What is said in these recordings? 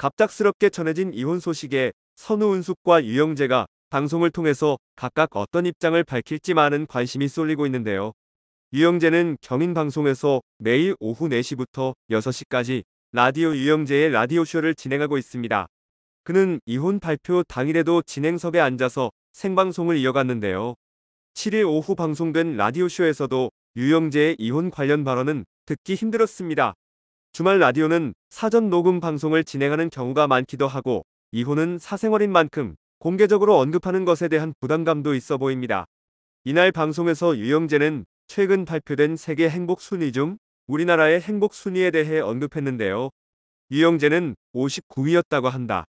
갑작스럽게 전해진 이혼 소식에 선우은숙과 유영재가 방송을 통해서 각각 어떤 입장을 밝힐지 많은 관심이 쏠리고 있는데요. 유영재는 경인방송에서 매일 오후 4시부터 6시까지 라디오 유영재의 라디오쇼를 진행하고 있습니다. 그는 이혼 발표 당일에도 진행석에 앉아서 생방송을 이어갔는데요. 7일 오후 방송된 라디오쇼에서도 유영재의 이혼 관련 발언은 듣기 힘들었습니다. 주말 라디오는 사전 녹음 방송을 진행하는 경우가 많기도 하고 이혼는 사생활인 만큼 공개적으로 언급하는 것에 대한 부담감도 있어 보입니다. 이날 방송에서 유영재는 최근 발표된 세계 행복 순위 중 우리나라의 행복 순위에 대해 언급했는데요. 유영재는 59위였다고 한다.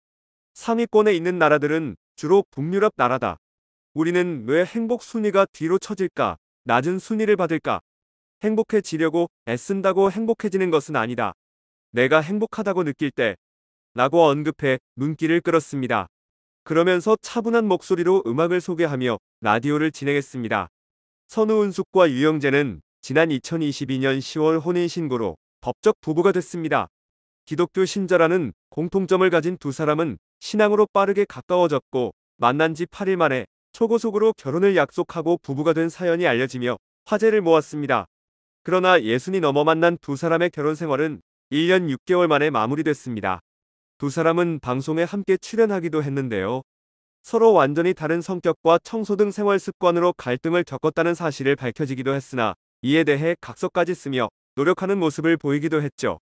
상위권에 있는 나라들은 주로 북유럽 나라다. 우리는 왜 행복 순위가 뒤로 처질까? 낮은 순위를 받을까? 행복해지려고 애쓴다고 행복해지는 것은 아니다. 내가 행복하다고 느낄 때 라고 언급해 눈길을 끌었습니다. 그러면서 차분한 목소리로 음악을 소개하며 라디오를 진행했습니다. 선우은숙과 유영재는 지난 2022년 10월 혼인신고로 법적 부부가 됐습니다. 기독교 신자라는 공통점을 가진 두 사람은 신앙으로 빠르게 가까워졌고 만난 지 8일 만에 초고속으로 결혼을 약속하고 부부가 된 사연이 알려지며 화제를 모았습니다. 그러나 예순이 넘어 만난 두 사람의 결혼 생활은 1년 6개월 만에 마무리됐습니다. 두 사람은 방송에 함께 출연하기도 했는데요. 서로 완전히 다른 성격과 청소 등 생활 습관으로 갈등을 겪었다는 사실을 밝혀지기도 했으나 이에 대해 각서까지 쓰며 노력하는 모습을 보이기도 했죠.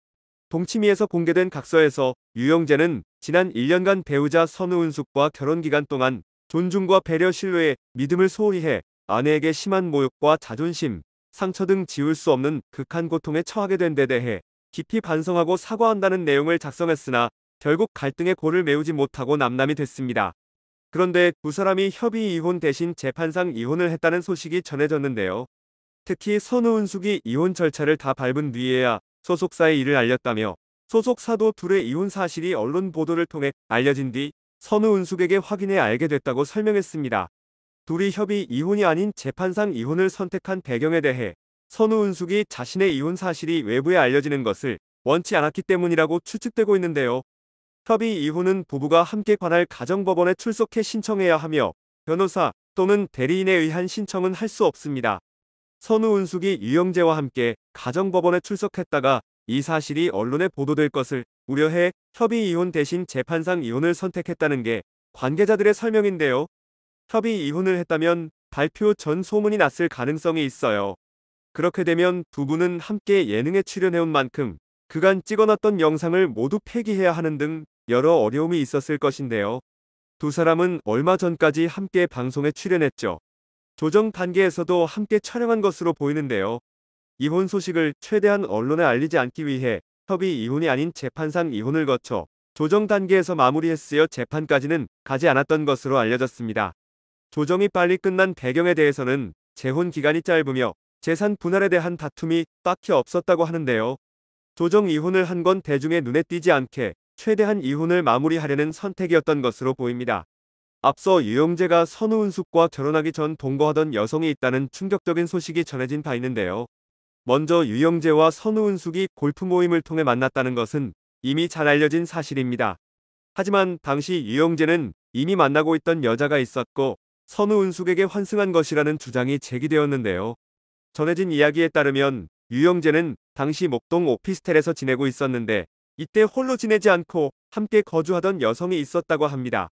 동치미에서 공개된 각서에서 유영재는 지난 1년간 배우자 선우은숙과 결혼 기간 동안 존중과 배려 신뢰에 믿음을 소홀히 해 아내에게 심한 모욕과 자존심, 상처 등 지울 수 없는 극한 고통에 처하게 된 데 대해 깊이 반성하고 사과한다는 내용을 작성했으나 결국 갈등의 골을 메우지 못하고 남남이 됐습니다. 그런데 두 사람이 협의 이혼 대신 재판상 이혼을 했다는 소식이 전해졌는데요. 특히 선우은숙이 이혼 절차를 다 밟은 뒤에야 소속사의 일을 알렸다며 소속사도 둘의 이혼 사실이 언론 보도를 통해 알려진 뒤 선우은숙에게 확인해 알게 됐다고 설명했습니다. 둘이 협의 이혼이 아닌 재판상 이혼을 선택한 배경에 대해 선우은숙이 자신의 이혼 사실이 외부에 알려지는 것을 원치 않았기 때문이라고 추측되고 있는데요. 협의 이혼은 부부가 함께 관할 가정법원에 출석해 신청해야 하며 변호사 또는 대리인에 의한 신청은 할 수 없습니다. 선우은숙이 유영재와 함께 가정법원에 출석했다가 이 사실이 언론에 보도될 것을 우려해 협의 이혼 대신 재판상 이혼을 선택했다는 게 관계자들의 설명인데요. 협의 이혼을 했다면 발표 전 소문이 났을 가능성이 있어요. 그렇게 되면 두 분은 함께 예능에 출연해온 만큼 그간 찍어놨던 영상을 모두 폐기해야 하는 등 여러 어려움이 있었을 것인데요. 두 사람은 얼마 전까지 함께 방송에 출연했죠. 조정 단계에서도 함께 촬영한 것으로 보이는데요. 이혼 소식을 최대한 언론에 알리지 않기 위해 협의 이혼이 아닌 재판상 이혼을 거쳐 조정 단계에서 마무리했으여 재판까지는 가지 않았던 것으로 알려졌습니다. 조정이 빨리 끝난 배경에 대해서는 재혼 기간이 짧으며 재산 분할에 대한 다툼이 딱히 없었다고 하는데요. 조정 이혼을 한 건 대중의 눈에 띄지 않게 최대한 이혼을 마무리하려는 선택이었던 것으로 보입니다. 앞서 유영재가 선우은숙과 결혼하기 전 동거하던 여성이 있다는 충격적인 소식이 전해진 바 있는데요. 먼저 유영재와 선우은숙이 골프 모임을 통해 만났다는 것은 이미 잘 알려진 사실입니다. 하지만 당시 유영재는 이미 만나고 있던 여자가 있었고 선우은숙에게 환승한 것이라는 주장이 제기되었는데요. 전해진 이야기에 따르면 유영재는 당시 목동 오피스텔에서 지내고 있었는데 이때 홀로 지내지 않고 함께 거주하던 여성이 있었다고 합니다.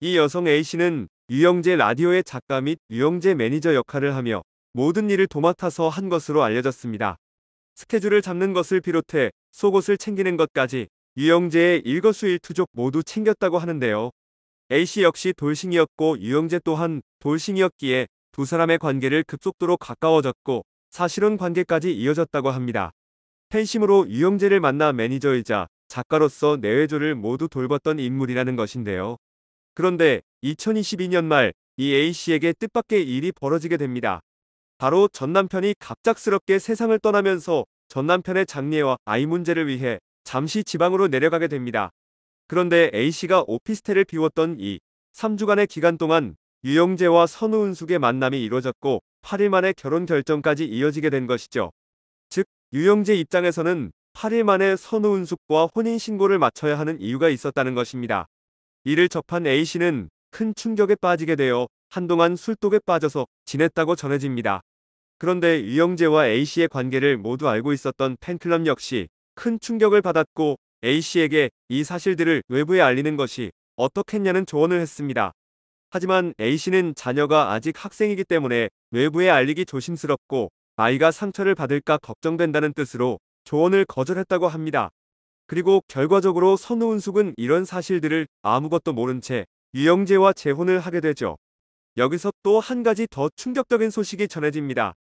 이 여성 A씨는 유영재 라디오의 작가 및 유영재 매니저 역할을 하며 모든 일을 도맡아서 한 것으로 알려졌습니다. 스케줄을 잡는 것을 비롯해 속옷을 챙기는 것까지 유영재의 일거수일투족 모두 챙겼다고 하는데요. A씨 역시 돌싱이었고 유영재 또한 돌싱이었기에 두 사람의 관계를 급속도로 가까워졌고 사실혼 관계까지 이어졌다고 합니다. 팬심으로 유영재를 만나 매니저이자 작가로서 내외조를 모두 돌봤던 인물이라는 것인데요. 그런데 2022년 말 이 A씨에게 뜻밖의 일이 벌어지게 됩니다. 바로 전남편이 갑작스럽게 세상을 떠나면서 전남편의 장례와 아이 문제를 위해 잠시 지방으로 내려가게 됩니다. 그런데 A씨가 오피스텔을 비웠던 이 3주간의 기간 동안 유영재와 선우 은숙의 만남이 이뤄졌고 8일 만에 결혼 결정까지 이어지게 된 것이죠. 즉 유영재 입장에서는 8일 만에 선우 은숙과 혼인신고를 마쳐야 하는 이유가 있었다는 것입니다. 이를 접한 A씨는 큰 충격에 빠지게 되어 한동안 술독에 빠져서 지냈다고 전해집니다. 그런데 유영재와 A씨의 관계를 모두 알고 있었던 팬클럽 역시 큰 충격을 받았고 A씨에게 이 사실들을 외부에 알리는 것이 어떻겠냐는 조언을 했습니다. 하지만 A씨는 자녀가 아직 학생이기 때문에 외부에 알리기 조심스럽고 아이가 상처를 받을까 걱정된다는 뜻으로 조언을 거절했다고 합니다. 그리고 결과적으로 선우은숙은 이런 사실들을 아무것도 모른 채 유영재와 재혼을 하게 되죠. 여기서 또 한 가지 더 충격적인 소식이 전해집니다.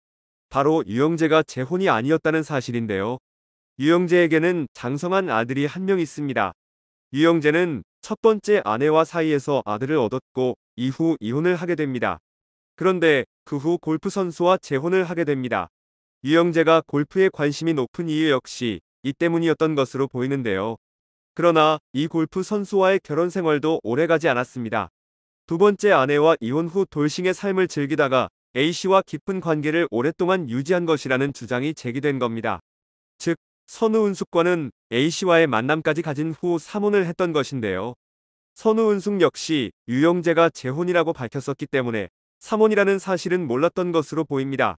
바로 유영재가 재혼이 아니었다는 사실인데요. 유영재에게는 장성한 아들이 한 명 있습니다. 유영재는 첫 번째 아내와 사이에서 아들을 얻었고 이후 이혼을 하게 됩니다. 그런데 그 후 골프 선수와 재혼을 하게 됩니다. 유영재가 골프에 관심이 높은 이유 역시 이 때문이었던 것으로 보이는데요. 그러나 이 골프 선수와의 결혼 생활도 오래가지 않았습니다. 두 번째 아내와 이혼 후 돌싱의 삶을 즐기다가 A씨와 깊은 관계를 오랫동안 유지한 것이라는 주장이 제기된 겁니다. 즉, 선우은숙과는 A씨와의 만남까지 가진 후 사문을 했던 것인데요. 선우은숙 역시 유영재가 재혼이라고 밝혔었기 때문에 사문이라는 사실은 몰랐던 것으로 보입니다.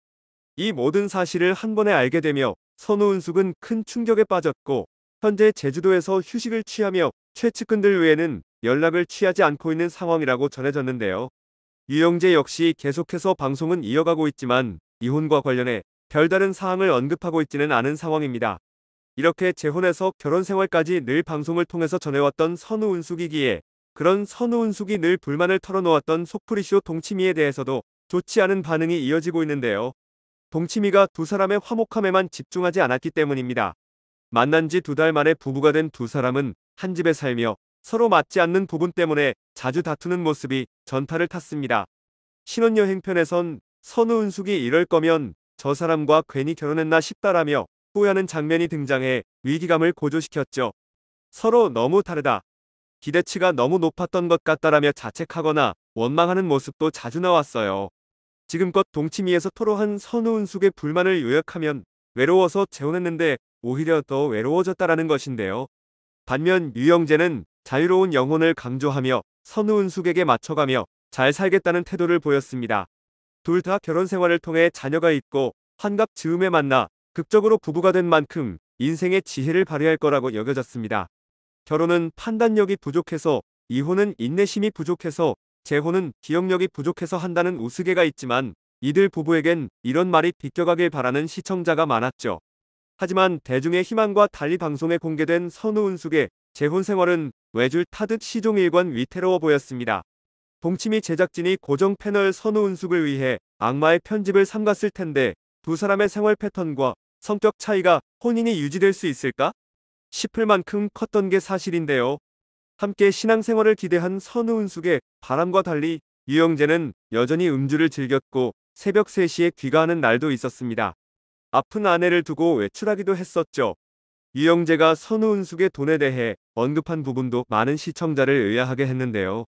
이 모든 사실을 한 번에 알게 되며 선우은숙은 큰 충격에 빠졌고 현재 제주도에서 휴식을 취하며 최측근들 외에는 연락을 취하지 않고 있는 상황이라고 전해졌는데요. 유영재 역시 계속해서 방송은 이어가고 있지만 이혼과 관련해 별다른 사항을 언급하고 있지는 않은 상황입니다. 이렇게 재혼해서 결혼 생활까지 늘 방송을 통해서 전해왔던 선우 은숙이기에 그런 선우 은숙이늘 불만을 털어놓았던 속풀이쇼 동치미에 대해서도 좋지 않은 반응이 이어지고 있는데요. 동치미가 두 사람의 화목함에만 집중하지 않았기 때문입니다. 만난 지 두 달 만에 부부가 된 두 사람은 한 집에 살며 서로 맞지 않는 부분 때문에 자주 다투는 모습이 전타를 탔습니다. 신혼여행 편에선 선우 은숙이 이럴 거면 저 사람과 괜히 결혼했나 싶다라며 후회하는 장면이 등장해 위기감을 고조시켰죠. 서로 너무 다르다. 기대치가 너무 높았던 것 같다라며 자책하거나 원망하는 모습도 자주 나왔어요. 지금껏 동치미에서 토로한 선우은숙의 불만을 요약하면 외로워서 재혼했는데 오히려 더 외로워졌다라는 것인데요. 반면 유영재는 자유로운 영혼을 강조하며 선우은숙에게 맞춰가며 잘 살겠다는 태도를 보였습니다. 둘 다 결혼 생활을 통해 자녀가 있고 환갑 즈음에 만나 극적으로 부부가 된 만큼 인생의 지혜를 발휘할 거라고 여겨졌습니다. 결혼은 판단력이 부족해서, 이혼은 인내심이 부족해서, 재혼은 기억력이 부족해서 한다는 우스개가 있지만 이들 부부에겐 이런 말이 비껴가길 바라는 시청자가 많았죠. 하지만 대중의 희망과 달리 방송에 공개된 선우은숙의 재혼 생활은 외줄 타듯 시종일관 위태로워 보였습니다. 동치미 제작진이 고정 패널 선우은숙을 위해 악마의 편집을 삼갔을 텐데 두 사람의 생활 패턴과 성격 차이가 혼인이 유지될 수 있을까? 싶을 만큼 컸던 게 사실인데요. 함께 신앙생활을 기대한 선우은숙의 바람과 달리 유영재는 여전히 음주를 즐겼고 새벽 3시에 귀가하는 날도 있었습니다. 아픈 아내를 두고 외출하기도 했었죠. 유영재가 선우은숙의 돈에 대해 언급한 부분도 많은 시청자를 의아하게 했는데요.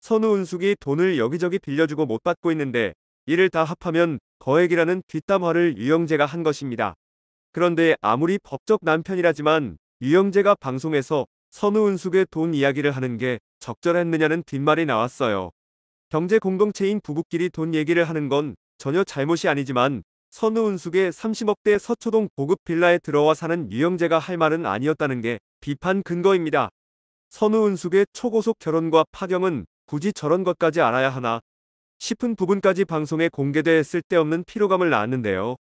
선우은숙이 돈을 여기저기 빌려주고 못 받고 있는데 이를 다 합하면 거액이라는 뒷담화를 유영재가 한 것입니다. 그런데 아무리 법적 남편이라지만 유영재가 방송에서 선우은숙의 돈 이야기를 하는 게 적절했느냐는 뒷말이 나왔어요. 경제 공동체인 부부끼리 돈 얘기를 하는 건 전혀 잘못이 아니지만 선우은숙의 30억대 서초동 고급 빌라에 들어와 사는 유영재가 할 말은 아니었다는 게 비판 근거입니다. 선우은숙의 초고속 결혼과 파경은 굳이 저런 것까지 알아야 하나 싶은 부분까지 방송에 공개돼 쓸데없는 피로감을 낳았는데요.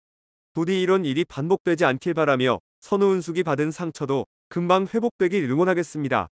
부디 이런 일이 반복되지 않길 바라며 선우은숙이 받은 상처도 금방 회복되길 응원하겠습니다.